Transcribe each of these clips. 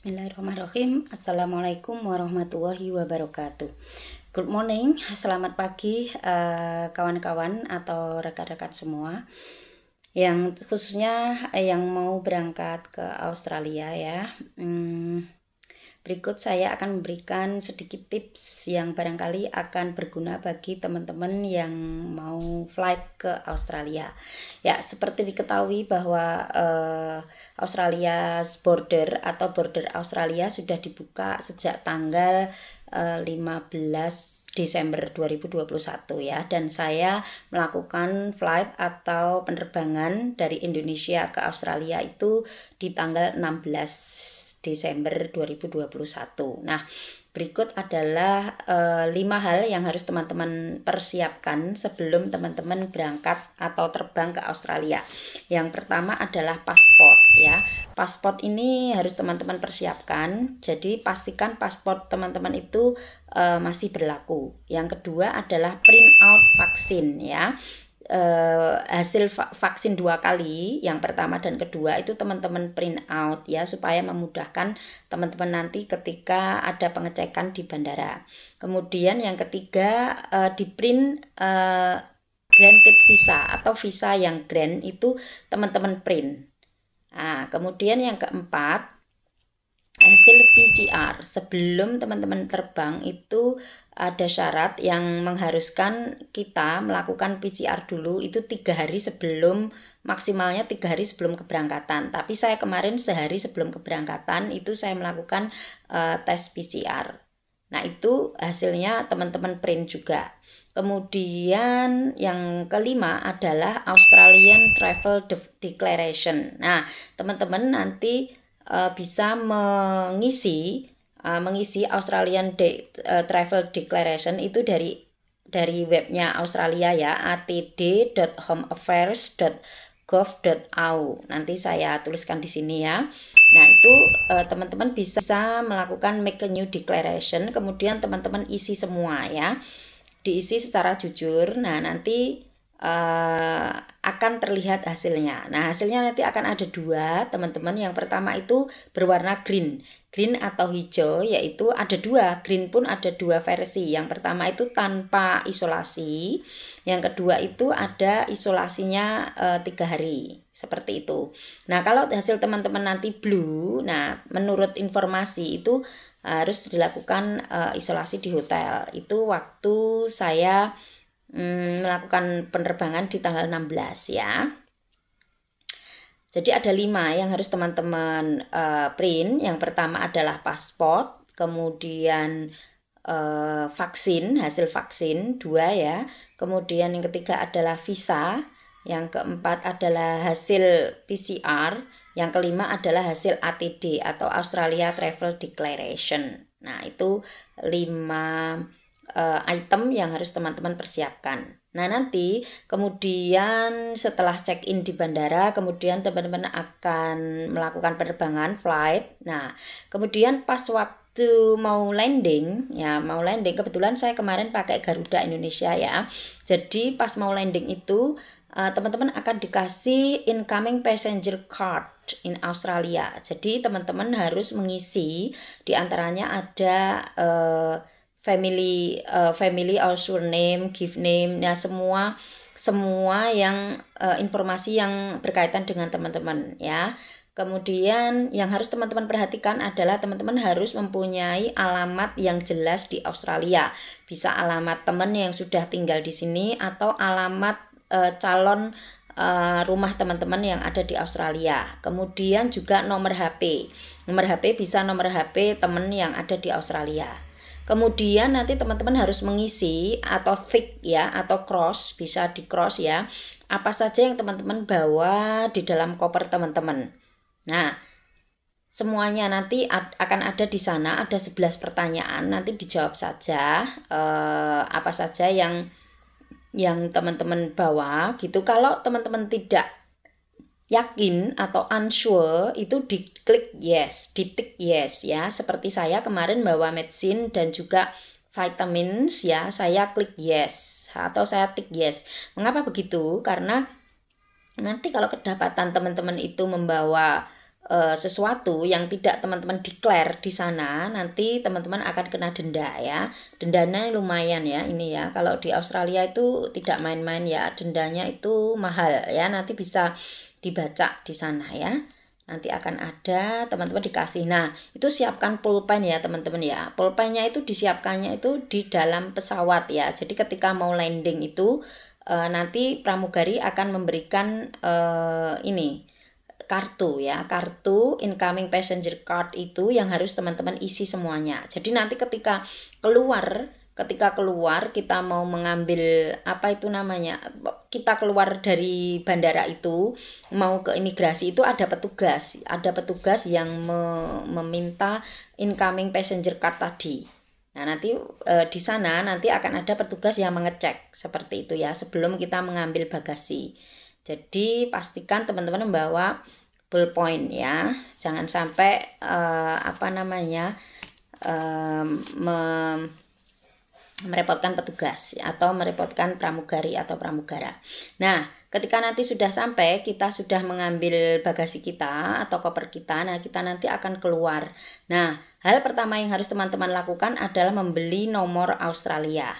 Bismillahirrahmanirrahim Assalamualaikum warahmatullahi wabarakatuh Good morning, selamat pagi eh, kawan-kawan uh, atau rekan-rekan semua Yang khususnya eh, yang mau berangkat ke Australia ya hmm, Berikut saya akan memberikan sedikit tips yang barangkali akan berguna bagi teman-teman yang mau flight ke Australia. Ya, seperti diketahui bahwa eh, Australia border atau border Australia sudah dibuka sejak tanggal eh, 15 Desember 2021 ya dan saya melakukan flight atau penerbangan dari Indonesia ke Australia itu di tanggal 16 Desember 2021. Nah, berikut adalah eh, lima 5 hal yang harus teman-teman persiapkan sebelum teman-teman berangkat atau terbang ke Australia. Yang pertama adalah paspor ya. Paspor ini harus teman-teman persiapkan. Jadi pastikan paspor teman-teman itu e, masih berlaku. Yang kedua adalah print out vaksin ya uh, hasil va vaksin dua kali, yang pertama dan kedua itu teman-teman print out ya supaya memudahkan teman-teman nanti ketika ada pengecekan di bandara. Kemudian yang ketiga uh, di print uh, granted visa atau visa yang grant itu teman-teman print. Nah, kemudian yang keempat hasil PCR sebelum teman-teman terbang itu ada syarat yang mengharuskan kita melakukan PCR dulu itu tiga hari sebelum maksimalnya tiga hari sebelum keberangkatan tapi saya kemarin sehari sebelum keberangkatan itu saya melakukan uh, tes PCR nah itu hasilnya teman-teman print juga Kemudian yang kelima adalah Australian Travel De Declaration. Nah, teman-teman nanti Eh, bisa mengisi eh, mengisi Australian De eh, Travel Declaration itu dari dari webnya Australia ya atd.homeaffairs.gov.au. Nanti saya tuliskan di sini ya. Nah, itu teman-teman bisa, melakukan make a new declaration, kemudian teman-teman isi semua ya. Diisi secara jujur. Nah, nanti akan terlihat hasilnya. Nah, hasilnya nanti akan ada dua, teman-teman. Yang pertama itu berwarna green. Green atau hijau, yaitu ada dua. Green pun ada dua versi. Yang pertama itu tanpa isolasi. Yang kedua itu ada isolasinya e, tiga hari. Seperti itu. Nah, kalau hasil teman-teman nanti blue, nah, menurut informasi itu harus dilakukan e, isolasi di hotel. Itu waktu saya Hmm, melakukan penerbangan di tanggal 16 ya. Jadi ada lima yang harus teman-teman uh, print. Yang pertama adalah paspor, kemudian uh, vaksin, hasil vaksin dua ya. Kemudian yang ketiga adalah visa, yang keempat adalah hasil PCR, yang kelima adalah hasil ATD atau Australia Travel Declaration. Nah, itu lima uh, item yang harus teman-teman persiapkan. Nah, nanti kemudian setelah check-in di bandara, kemudian teman-teman akan melakukan penerbangan flight. Nah, kemudian pas waktu mau landing, ya, mau landing kebetulan saya kemarin pakai Garuda Indonesia ya. Jadi pas mau landing itu eh, teman-teman uh, akan dikasih incoming passenger card in Australia. Jadi teman-teman harus mengisi di antaranya ada uh, family uh, family or surname, give name, ya semua semua yang uh, informasi yang berkaitan dengan teman-teman ya. Kemudian yang harus teman-teman perhatikan adalah teman-teman harus mempunyai alamat yang jelas di Australia. Bisa alamat teman yang sudah tinggal di sini atau alamat uh, calon uh, rumah teman-teman yang ada di Australia. Kemudian juga nomor HP. Nomor HP bisa nomor HP teman yang ada di Australia. Kemudian nanti teman-teman harus mengisi atau thick ya atau cross bisa di cross ya apa saja yang teman-teman bawa di dalam koper teman-teman. Nah, semuanya nanti akan ada di sana ada 11 pertanyaan nanti dijawab saja eh, apa saja yang yang teman-teman bawa gitu kalau teman-teman tidak yakin atau unsure itu diklik yes, ditik yes ya. Seperti saya kemarin bawa medicine dan juga vitamins ya, saya klik yes atau saya tik yes. Mengapa begitu? Karena nanti kalau kedapatan teman-teman itu membawa uh, sesuatu yang tidak teman-teman declare di sana, nanti teman-teman akan kena denda ya. Dendanya lumayan ya ini ya. Kalau di Australia itu tidak main-main ya, dendanya itu mahal ya. Nanti bisa dibaca di sana ya. Nanti akan ada teman-teman dikasih. Nah, itu siapkan pulpen ya teman-teman ya. Pulpennya itu disiapkannya itu di dalam pesawat ya. Jadi ketika mau landing itu uh, nanti pramugari akan memberikan uh, ini kartu ya kartu incoming passenger card itu yang harus teman-teman isi semuanya jadi nanti ketika keluar ketika keluar kita mau mengambil apa itu namanya kita keluar dari bandara itu mau ke imigrasi itu ada petugas ada petugas yang me meminta incoming passenger card tadi Nah, nanti e, di sana nanti akan ada petugas yang mengecek seperti itu ya sebelum kita mengambil bagasi. Jadi pastikan teman-teman membawa point ya. Jangan sampai uh, apa namanya uh, eh, me merepotkan petugas atau merepotkan pramugari atau pramugara. Nah, ketika nanti sudah sampai, kita sudah mengambil bagasi kita atau koper kita. Nah, kita nanti akan keluar. Nah, hal pertama yang harus teman-teman lakukan adalah membeli nomor Australia.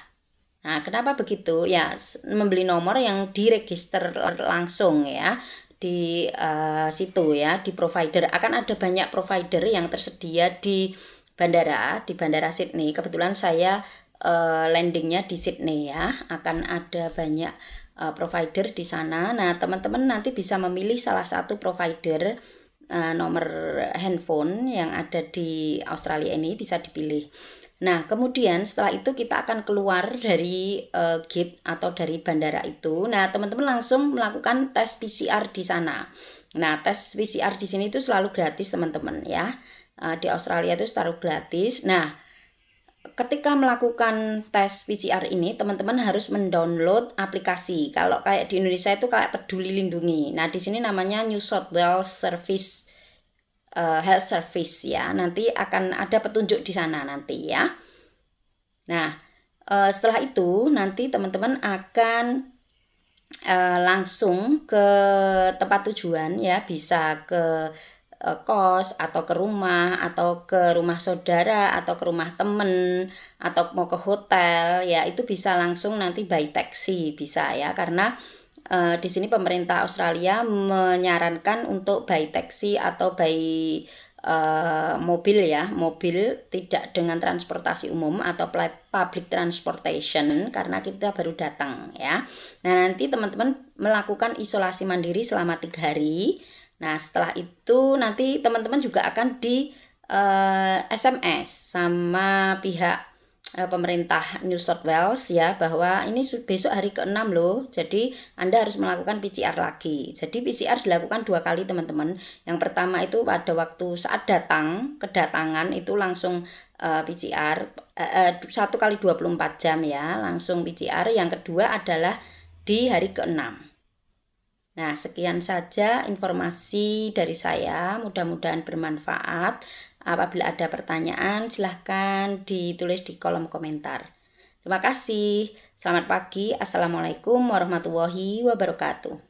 Nah, kenapa begitu? Ya, membeli nomor yang diregister langsung ya di uh, situ ya, di provider. Akan ada banyak provider yang tersedia di bandara, di bandara Sydney. Kebetulan saya uh, landingnya di Sydney ya. Akan ada banyak uh, provider di sana. Nah, teman-teman nanti bisa memilih salah satu provider uh, nomor handphone yang ada di Australia ini bisa dipilih. Nah, kemudian setelah itu kita akan keluar dari uh, gate atau dari bandara itu. Nah, teman-teman langsung melakukan tes PCR di sana. Nah, tes PCR di sini itu selalu gratis, teman-teman ya. Uh, di Australia itu selalu gratis. Nah, ketika melakukan tes PCR ini, teman-teman harus mendownload aplikasi. Kalau kayak di Indonesia itu kayak Peduli Lindungi. Nah, di sini namanya New South Wales Service uh, health service ya. Nanti akan ada petunjuk di sana nanti ya. Nah, uh, setelah itu nanti teman-teman akan uh, langsung ke tempat tujuan ya, bisa ke kos atau ke rumah atau ke rumah saudara atau ke rumah temen atau mau ke hotel ya itu bisa langsung nanti by taxi bisa ya karena uh, di sini pemerintah Australia menyarankan untuk bayi taksi atau bayi uh, eh, mobil ya, mobil tidak dengan transportasi umum atau public transportation karena kita baru datang ya. Nah nanti teman-teman melakukan isolasi mandiri selama tiga hari. Nah setelah itu nanti teman-teman juga akan di SMS eh, sama pihak Eh, pemerintah New South Wales ya bahwa ini besok hari ke-6 loh. Jadi Anda harus melakukan PCR lagi. Jadi PCR dilakukan dua kali teman-teman. Yang pertama itu pada waktu saat datang, kedatangan itu langsung uh, eh, PCR eh, satu kali 24 jam ya, langsung PCR. Yang kedua adalah di hari ke-6. Nah, sekian saja informasi dari saya. Mudah-mudahan bermanfaat. Apabila ada pertanyaan, silahkan ditulis di kolom komentar. Terima kasih. Selamat pagi. Assalamualaikum warahmatullahi wabarakatuh.